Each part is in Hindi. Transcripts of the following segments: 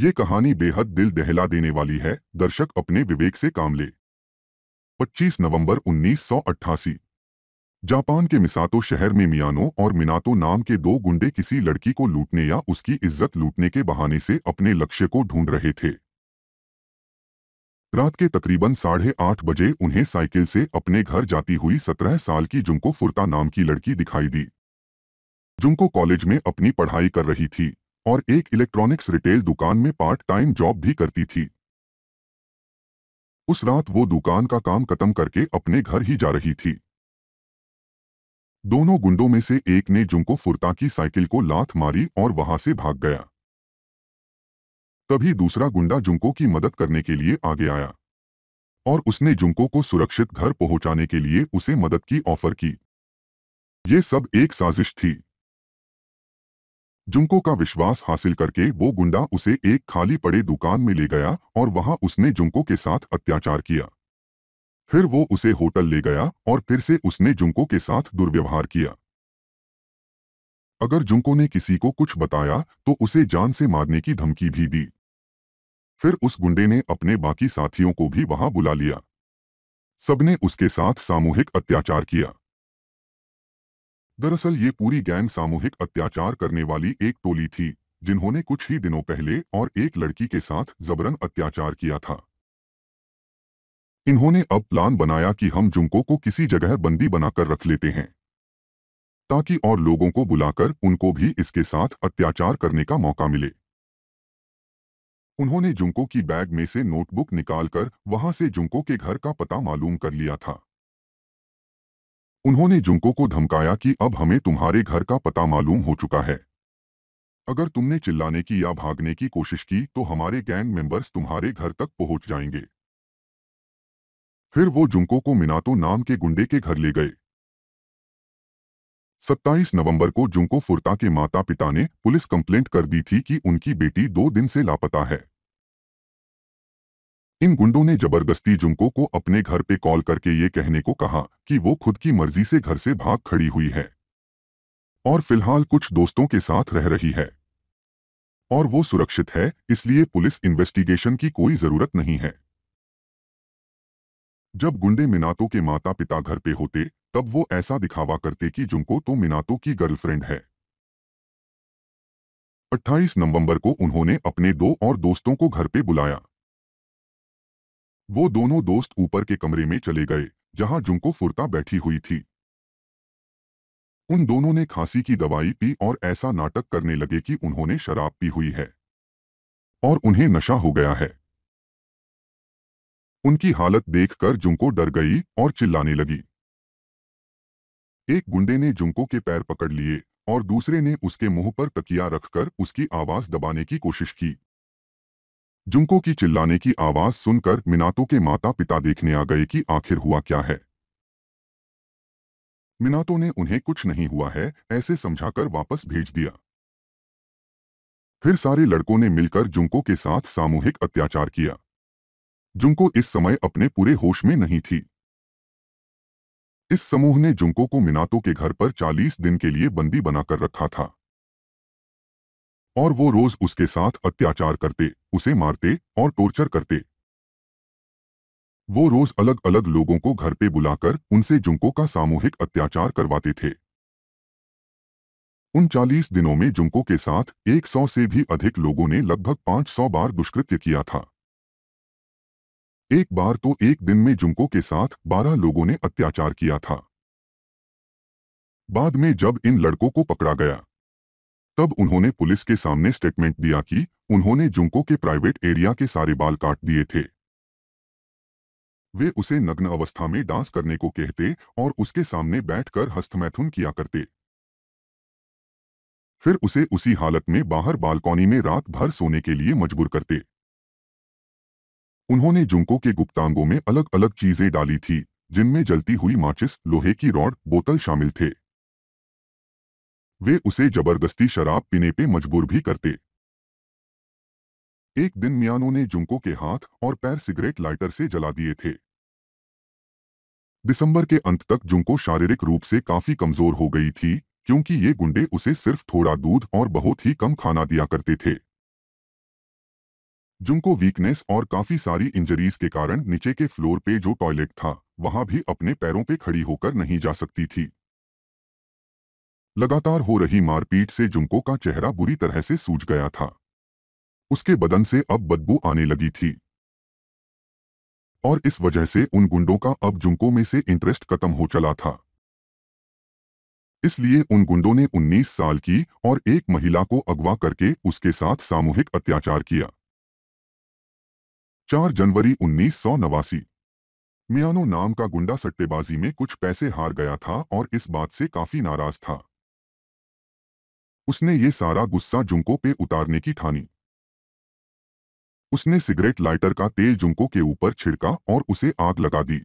ये कहानी बेहद दिल दहला देने वाली है दर्शक अपने विवेक से काम ले 25 नवंबर 1988 जापान के मिसातो शहर में मियानो और मिनातो नाम के दो गुंडे किसी लड़की को लूटने या उसकी इज्जत लूटने के बहाने से अपने लक्ष्य को ढूंढ रहे थे रात के तकरीबन साढ़े आठ बजे उन्हें साइकिल से अपने घर जाती हुई सत्रह साल की जुमको फुरता नाम की लड़की दिखाई दी जुमको कॉलेज में अपनी पढ़ाई कर रही थी और एक इलेक्ट्रॉनिक्स रिटेल दुकान में पार्ट टाइम जॉब भी करती थी उस रात वो दुकान का काम खत्म करके अपने घर ही जा रही थी दोनों गुंडों में से एक ने जुमको फुरता की साइकिल को लात मारी और वहां से भाग गया तभी दूसरा गुंडा जुमको की मदद करने के लिए आगे आया और उसने जुमको को सुरक्षित घर पहुंचाने के लिए उसे मदद की ऑफर की यह सब एक साजिश थी जुमको का विश्वास हासिल करके वो गुंडा उसे एक खाली पड़े दुकान में ले गया और वहां उसने जुमको के साथ अत्याचार किया फिर वो उसे होटल ले गया और फिर से उसने जुमको के साथ दुर्व्यवहार किया अगर जुमको ने किसी को कुछ बताया तो उसे जान से मारने की धमकी भी दी फिर उस गुंडे ने अपने बाकी साथियों को भी वहां बुला लिया सबने उसके साथ सामूहिक अत्याचार किया दरअसल ये पूरी गैंग सामूहिक अत्याचार करने वाली एक टोली थी जिन्होंने कुछ ही दिनों पहले और एक लड़की के साथ जबरन अत्याचार किया था इन्होंने अब प्लान बनाया कि हम जुमको को किसी जगह बंदी बनाकर रख लेते हैं ताकि और लोगों को बुलाकर उनको भी इसके साथ अत्याचार करने का मौका मिले उन्होंने जुमको की बैग में से नोटबुक निकालकर वहां से जुमको के घर का पता मालूम कर लिया था उन्होंने जुंको को धमकाया कि अब हमें तुम्हारे घर का पता मालूम हो चुका है अगर तुमने चिल्लाने की या भागने की कोशिश की तो हमारे गैंग मेंबर्स तुम्हारे घर तक पहुंच जाएंगे फिर वो जुंको को मिनातो नाम के गुंडे के घर ले गए 27 नवंबर को जुंको फुर्ता के माता पिता ने पुलिस कंप्लेंट कर दी थी कि उनकी बेटी दो दिन से लापता है इन गुंडों ने जबरदस्ती जुमको को अपने घर पे कॉल करके ये कहने को कहा कि वो खुद की मर्जी से घर से भाग खड़ी हुई है और फिलहाल कुछ दोस्तों के साथ रह रही है और वो सुरक्षित है इसलिए पुलिस इन्वेस्टिगेशन की कोई जरूरत नहीं है जब गुंडे मिनातो के माता पिता घर पे होते तब वो ऐसा दिखावा करते कि जुमको तो मिनातो की गर्लफ्रेंड है 28 नवंबर को उन्होंने अपने दो और दोस्तों को घर पे बुलाया वो दोनों दोस्त ऊपर के कमरे में चले गए जहां जुंको फुरता बैठी हुई थी उन दोनों ने खांसी की दवाई पी और ऐसा नाटक करने लगे कि उन्होंने शराब पी हुई है और उन्हें नशा हो गया है उनकी हालत देखकर जुंको डर गई और चिल्लाने लगी एक गुंडे ने जुंको के पैर पकड़ लिए और दूसरे ने उसके मुंह पर तकिया रखकर उसकी आवाज दबाने की कोशिश की जुमको की चिल्लाने की आवाज सुनकर मिनातो के माता पिता देखने आ गए कि आखिर हुआ क्या है मिनातो ने उन्हें कुछ नहीं हुआ है ऐसे समझाकर वापस भेज दिया फिर सारे लड़कों ने मिलकर जुमको के साथ सामूहिक अत्याचार किया जुमको इस समय अपने पूरे होश में नहीं थी इस समूह ने जुमको को मिनातो के घर पर 40 दिन के लिए बंदी बनाकर रखा था और वो रोज उसके साथ अत्याचार करते उसे मारते और टोर्चर करते वो रोज अलग अलग लोगों को घर पे बुलाकर उनसे जुमको का सामूहिक अत्याचार करवाते थे उन चालीस दिनों में जुमको के साथ 100 से भी अधिक लोगों ने लगभग 500 बार दुष्कृत्य किया था एक बार तो एक दिन में जुमको के साथ 12 लोगों ने अत्याचार किया था बाद में जब इन लड़कों को पकड़ा गया तब उन्होंने पुलिस के सामने स्टेटमेंट दिया कि उन्होंने जुंको के प्राइवेट एरिया के सारे बाल काट दिए थे वे उसे नग्न अवस्था में डांस करने को कहते और उसके सामने बैठकर हस्तमैथुन किया करते फिर उसे उसी हालत में बाहर बालकोनी में रात भर सोने के लिए मजबूर करते उन्होंने जुंको के गुप्तांगों में अलग अलग चीजें डाली थी जिनमें जलती हुई माचिस लोहे की रॉड बोतल शामिल थे वे उसे जबरदस्ती शराब पीने पे मजबूर भी करते एक दिन मियानो ने जुमको के हाथ और पैर सिगरेट लाइटर से जला दिए थे दिसंबर के अंत तक जुमको शारीरिक रूप से काफी कमजोर हो गई थी क्योंकि ये गुंडे उसे सिर्फ थोड़ा दूध और बहुत ही कम खाना दिया करते थे जुमको वीकनेस और काफी सारी इंजरीज के कारण नीचे के फ्लोर पे जो टॉयलेट था वहां भी अपने पैरों पे खड़ी होकर नहीं जा सकती थी लगातार हो रही मारपीट से जुमको का चेहरा बुरी तरह से सूज गया था उसके बदन से अब बदबू आने लगी थी और इस वजह से उन गुंडों का अब जुमको में से इंटरेस्ट खत्म हो चला था इसलिए उन गुंडों ने 19 साल की और एक महिला को अगवा करके उसके साथ सामूहिक अत्याचार किया 4 जनवरी उन्नीस मियानो नाम का गुंडा सट्टेबाजी में कुछ पैसे हार गया था और इस बात से काफी नाराज था उसने ये सारा गुस्सा जुमको पे उतारने की ठानी उसने सिगरेट लाइटर का तेल जुमको के ऊपर छिड़का और उसे आग लगा दी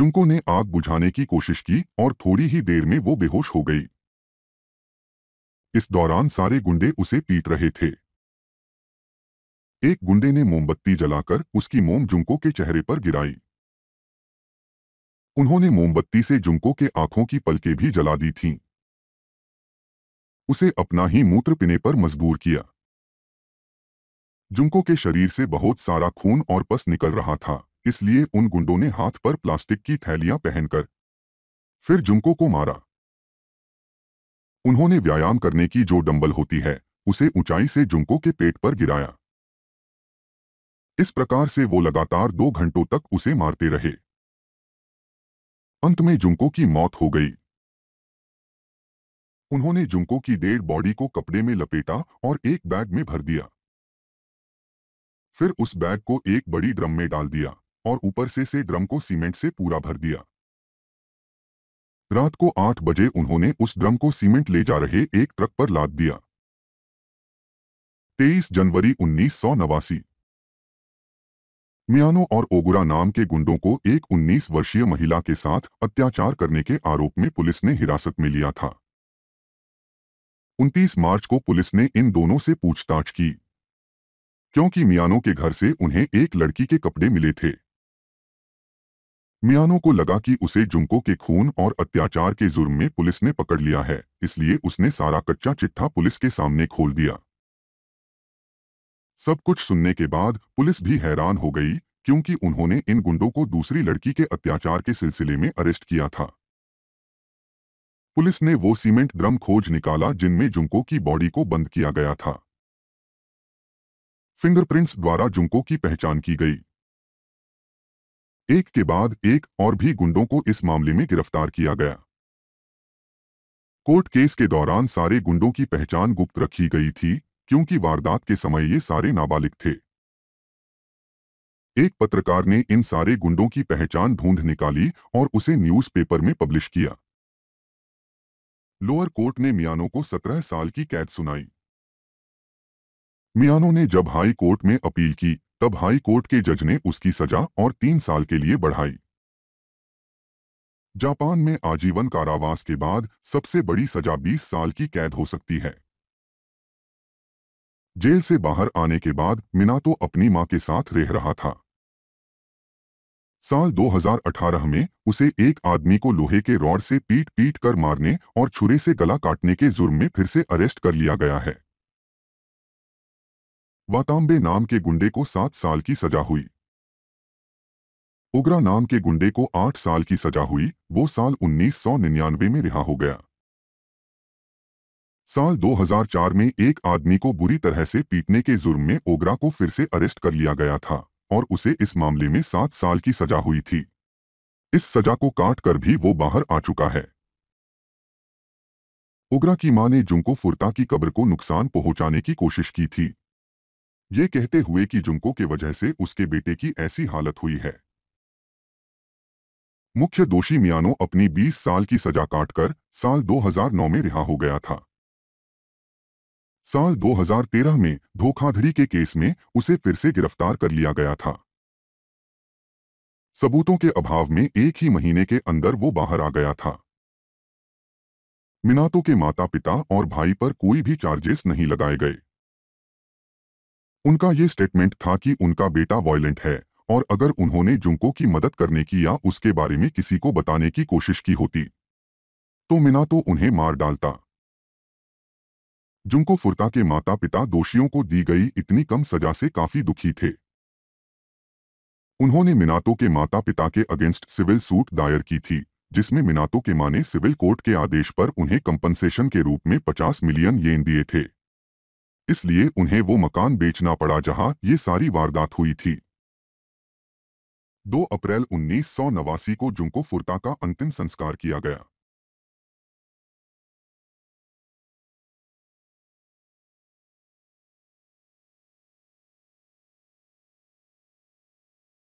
जुमको ने आग बुझाने की कोशिश की और थोड़ी ही देर में वो बेहोश हो गई इस दौरान सारे गुंडे उसे पीट रहे थे एक गुंडे ने मोमबत्ती जलाकर उसकी मोम जुमको के चेहरे पर गिराई उन्होंने मोमबत्ती से जुमको के आंखों की पलके भी जला दी थीं। उसे अपना ही मूत्र पीने पर मजबूर किया जुमको के शरीर से बहुत सारा खून और पस निकल रहा था इसलिए उन गुंडों ने हाथ पर प्लास्टिक की थैलियां पहनकर फिर जुमको को मारा उन्होंने व्यायाम करने की जो डंबल होती है उसे ऊंचाई से जुमको के पेट पर गिराया इस प्रकार से वो लगातार दो घंटों तक उसे मारते रहे अंत में जुमको की मौत हो गई उन्होंने जुमको की डेड बॉडी को कपड़े में लपेटा और एक बैग में भर दिया फिर उस बैग को एक बड़ी ड्रम में डाल दिया और ऊपर से से ड्रम को सीमेंट से पूरा भर दिया रात को आठ बजे उन्होंने उस ड्रम को सीमेंट ले जा रहे एक ट्रक पर लाद दिया तेईस जनवरी उन्नीस सौ नवासी मियानो और ओगुरा नाम के गुंडों को एक 19 वर्षीय महिला के साथ अत्याचार करने के आरोप में पुलिस ने हिरासत में लिया था 29 मार्च को पुलिस ने इन दोनों से पूछताछ की क्योंकि मियानो के घर से उन्हें एक लड़की के कपड़े मिले थे मियानो को लगा कि उसे जुमको के खून और अत्याचार के जुर्म में पुलिस ने पकड़ लिया है इसलिए उसने सारा कच्चा चिट्ठा पुलिस के सामने खोल दिया सब कुछ सुनने के बाद पुलिस भी हैरान हो गई क्योंकि उन्होंने इन गुंडों को दूसरी लड़की के अत्याचार के सिलसिले में अरेस्ट किया था पुलिस ने वो सीमेंट ड्रम खोज निकाला जिनमें जुमको की बॉडी को बंद किया गया था फिंगरप्रिंट्स द्वारा जुमको की पहचान की गई एक के बाद एक और भी गुंडों को इस मामले में गिरफ्तार किया गया कोर्ट केस के दौरान सारे गुंडों की पहचान गुप्त रखी गई थी क्योंकि वारदात के समय ये सारे नाबालिग थे एक पत्रकार ने इन सारे गुंडों की पहचान ढूंढ निकाली और उसे न्यूज़पेपर में पब्लिश किया लोअर कोर्ट ने मियानो को 17 साल की कैद सुनाई मियानो ने जब हाई कोर्ट में अपील की तब हाई कोर्ट के जज ने उसकी सजा और तीन साल के लिए बढ़ाई जापान में आजीवन कारावास के बाद सबसे बड़ी सजा 20 साल की कैद हो सकती है जेल से बाहर आने के बाद मिना तो अपनी मां के साथ रह रहा था साल 2018 में उसे एक आदमी को लोहे के रॉड से पीट पीट कर मारने और छुरे से गला काटने के जुर्म में फिर से अरेस्ट कर लिया गया है वाताम्बे नाम के गुंडे को सात साल की सजा हुई उग्रा नाम के गुंडे को आठ साल की सजा हुई वो साल 1999 में रिहा हो गया साल 2004 में एक आदमी को बुरी तरह से पीटने के जुर्म में ओग्रा को फिर से अरेस्ट कर लिया गया था और उसे इस मामले में सात साल की सजा हुई थी इस सजा को काट कर भी वो बाहर आ चुका है उग्रा की मां ने जुमको फुरता की कब्र को नुकसान पहुंचाने की कोशिश की थी ये कहते हुए कि जुमको के वजह से उसके बेटे की ऐसी हालत हुई है मुख्य दोषी मियानो अपनी 20 साल की सजा काटकर साल 2009 में रिहा हो गया था साल 2013 में धोखाधड़ी के केस में उसे फिर से गिरफ्तार कर लिया गया था सबूतों के अभाव में एक ही महीने के अंदर वो बाहर आ गया था मिनातो के माता पिता और भाई पर कोई भी चार्जेस नहीं लगाए गए उनका यह स्टेटमेंट था कि उनका बेटा वॉयलेंट है और अगर उन्होंने जुमको की मदद करने की या उसके बारे में किसी को बताने की कोशिश की होती तो मिनातो उन्हें मार डालता जुमको फुरता के माता पिता दोषियों को दी गई इतनी कम सजा से काफी दुखी थे उन्होंने मिनातो के माता पिता के अगेंस्ट सिविल सूट दायर की थी जिसमें मिनातो के माने सिविल कोर्ट के आदेश पर उन्हें कंपनसेशन के रूप में 50 मिलियन येन दिए थे इसलिए उन्हें वो मकान बेचना पड़ा जहां ये सारी वारदात हुई थी 2 अप्रैल उन्नीस को जुमको फुरता का अंतिम संस्कार किया गया